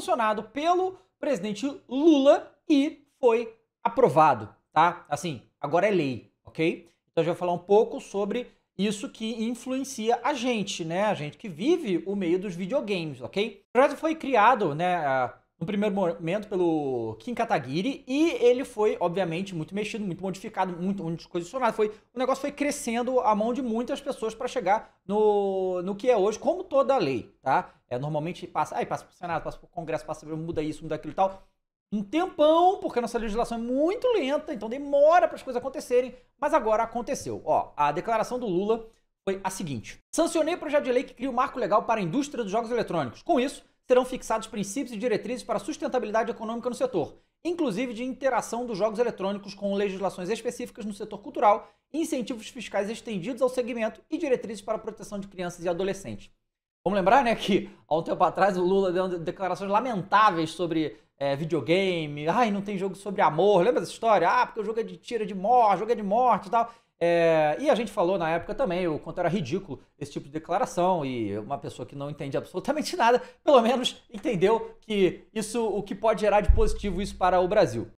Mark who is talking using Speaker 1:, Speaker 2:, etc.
Speaker 1: sancionado pelo presidente Lula e foi aprovado, tá? Assim, agora é lei, ok? Então a gente vai falar um pouco sobre isso que influencia a gente, né? A gente que vive o meio dos videogames, ok? O projeto foi criado, né? no primeiro momento pelo Kim Kataguiri e ele foi, obviamente, muito mexido, muito modificado, muito, muito condicionado. Foi, o negócio foi crescendo a mão de muitas pessoas para chegar no, no que é hoje, como toda lei, tá? É, normalmente passa, aí passa pro Senado, passa pro Congresso, passa, muda isso, muda aquilo e tal. Um tempão, porque a nossa legislação é muito lenta, então demora para as coisas acontecerem, mas agora aconteceu. Ó, a declaração do Lula foi a seguinte: Sancionei o projeto de lei que cria o um marco legal para a indústria dos jogos eletrônicos. Com isso, serão fixados princípios e diretrizes para a sustentabilidade econômica no setor, inclusive de interação dos jogos eletrônicos com legislações específicas no setor cultural, incentivos fiscais estendidos ao segmento e diretrizes para a proteção de crianças e adolescentes. Vamos lembrar, né, que há um tempo atrás o Lula deu declarações lamentáveis sobre é, videogame, ai, não tem jogo sobre amor, lembra dessa história? Ah, porque o jogo é de tira é de morte, jogo é de morte e tal. É, e a gente falou na época também o quanto era ridículo esse tipo de declaração e uma pessoa que não entende absolutamente nada, pelo menos entendeu que isso o que pode gerar de positivo isso para o Brasil.